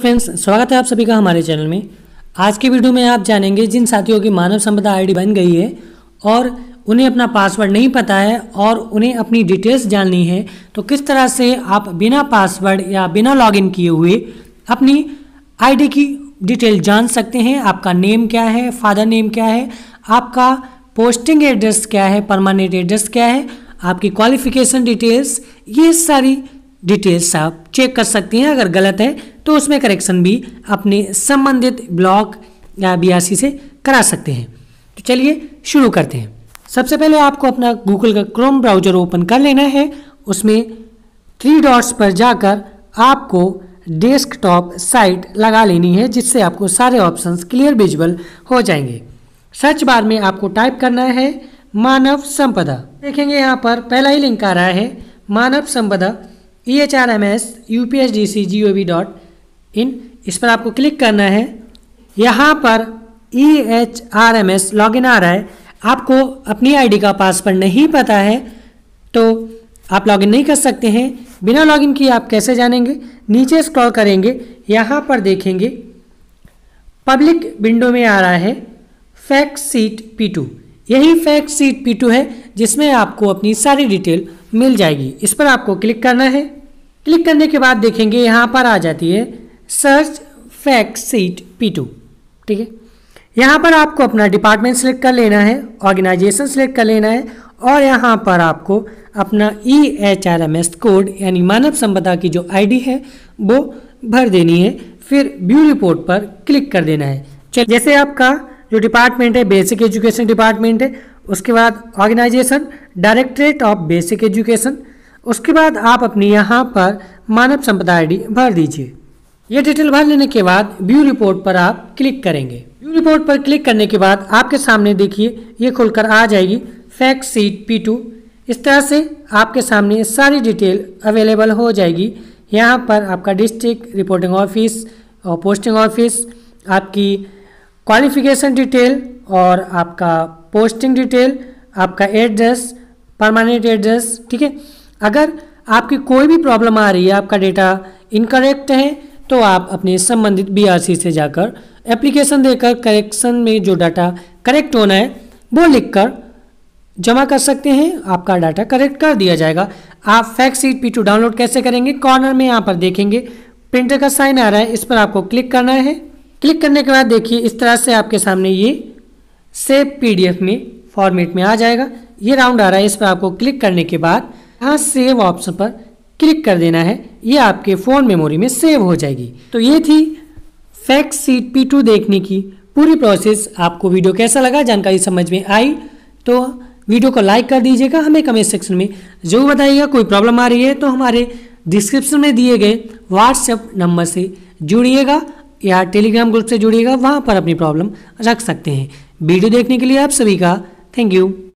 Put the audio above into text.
friends स्वागत है आप सभी का हमारे चैनल में आज के वीडियो में आप जानेंगे जिन साथियों की मानव संपदा आईडी बन गई है और उन्हें अपना पासवर्ड नहीं पता है और उन्हें अपनी डिटेल्स जाननी है तो किस तरह से आप बिना पासवर्ड या बिना लॉगिन किए हुए अपनी आईडी की डिटेल जान सकते हैं आपका नेम क्या है फादर नेम क्या है आपका पोस्टिंग एड्रेस क्या है परमानेंट एड्रेस क्या है आपकी क्वालिफिकेशन डिटेल्स ये सारी डिटेल्स आप चेक कर सकते हैं अगर गलत है तो उसमें करेक्शन भी अपने संबंधित ब्लॉक या बीआरसी से करा सकते हैं तो चलिए शुरू करते हैं सबसे पहले आपको अपना गूगल का क्रोम ब्राउजर ओपन कर लेना है उसमें थ्री डॉट्स पर जाकर आपको डेस्कटॉप साइट लगा लेनी है जिससे आपको सारे ऑप्शंस क्लियर विजुअल हो जाएंगे सर्च बार में आपको टाइप करना है मानव संपदा देखेंगे यहाँ पर पहला ही लिंक आ रहा है Manav Sampada E H R M S U P S D C G O V dot in इस पर आपको क्लिक करना है यहाँ पर E H R M S log आ रहा है आपको अपनी आईडी का पासवर्ड नहीं पता है तो आप लॉगिन नहीं कर सकते हैं बिना लॉगिन किए आप कैसे जानेंगे नीचे स्क्रॉल करेंगे यहाँ पर देखेंगे पब्लिक विंडो में आ रहा है फैक्स सीट पी टू यही फैक्स सीट पी टू है जिसमें आपको अपनी सारी डिटेल मिल जाएगी इस पर आपको क्लिक करना है क्लिक करने के बाद देखेंगे यहाँ पर आ जाती है search fact sheet P two ठीक है यहाँ पर आपको अपना डिपार्टमेंट सेलेक्ट कर लेना है ऑर्गेनाइजेशन सेलेक्ट कर लेना है और यहाँ पर आपको अपना E H R M S code यानी मानव संपदा की जो आईडी है वो भर देनी है फिर व्यू रिपोर्ट पर क्लिक कर देना है चल जैसे आपका जो डिपार्टमेंट है बेसिक एजुकेशन डिपार्टमेंट है उसके बाद organisation directorate of basic education उसके बाद आप अपनी यहाँ पर मानव संपदा आई भर दीजिए ये डिटेल भर लेने के बाद व्यू रिपोर्ट पर आप क्लिक करेंगे व्यू रिपोर्ट पर क्लिक करने के बाद आपके सामने देखिए ये खुलकर आ जाएगी फैक्ट सीट पी टू इस तरह से आपके सामने सारी डिटेल अवेलेबल हो जाएगी यहाँ पर आपका डिस्ट्रिक्ट रिपोर्टिंग ऑफिस और पोस्टिंग ऑफिस आपकी क्वालिफिकेशन डिटेल और आपका पोस्टिंग डिटेल आपका एड्रेस परमानेंट एड्रेस ठीक है अगर आपकी कोई भी प्रॉब्लम आ रही है आपका डेटा इनकरेक्ट है तो आप अपने संबंधित बीआरसी से जाकर एप्लीकेशन देकर करेक्शन में जो डाटा करेक्ट होना है वो लिखकर जमा कर सकते हैं आपका डाटा करेक्ट कर दिया जाएगा आप facts sheet P two download कैसे करेंगे कॉर्नर में यहाँ पर देखेंगे प्रिंटर का साइन आ रहा है इस पर आपको क्लिक करना है क्लिक करने के बाद देखिए इस तरह से आपके सामने ये सेव पीडीएफ में फॉर्मेट में आ जाएगा ये राउंड आ रहा है इस पर आपको क्लिक करने के बाद यहाँ सेव ऑप्शन पर क्लिक कर देना है ये आपके फ़ोन मेमोरी में सेव हो जाएगी तो ये थी फैक्स सीट पी टू देखने की पूरी प्रोसेस आपको वीडियो कैसा लगा जानकारी समझ में आई तो वीडियो को लाइक कर दीजिएगा हमें कमेंट सेक्शन में जो बताइएगा कोई प्रॉब्लम आ रही है तो हमारे डिस्क्रिप्शन में दिए गए व्हाट्सएप नंबर से जुड़िएगा या टेलीग्राम ग्रुप से जुड़िएगा वहाँ पर अपनी प्रॉब्लम रख सकते हैं वीडियो देखने के लिए आप सभी का थैंक यू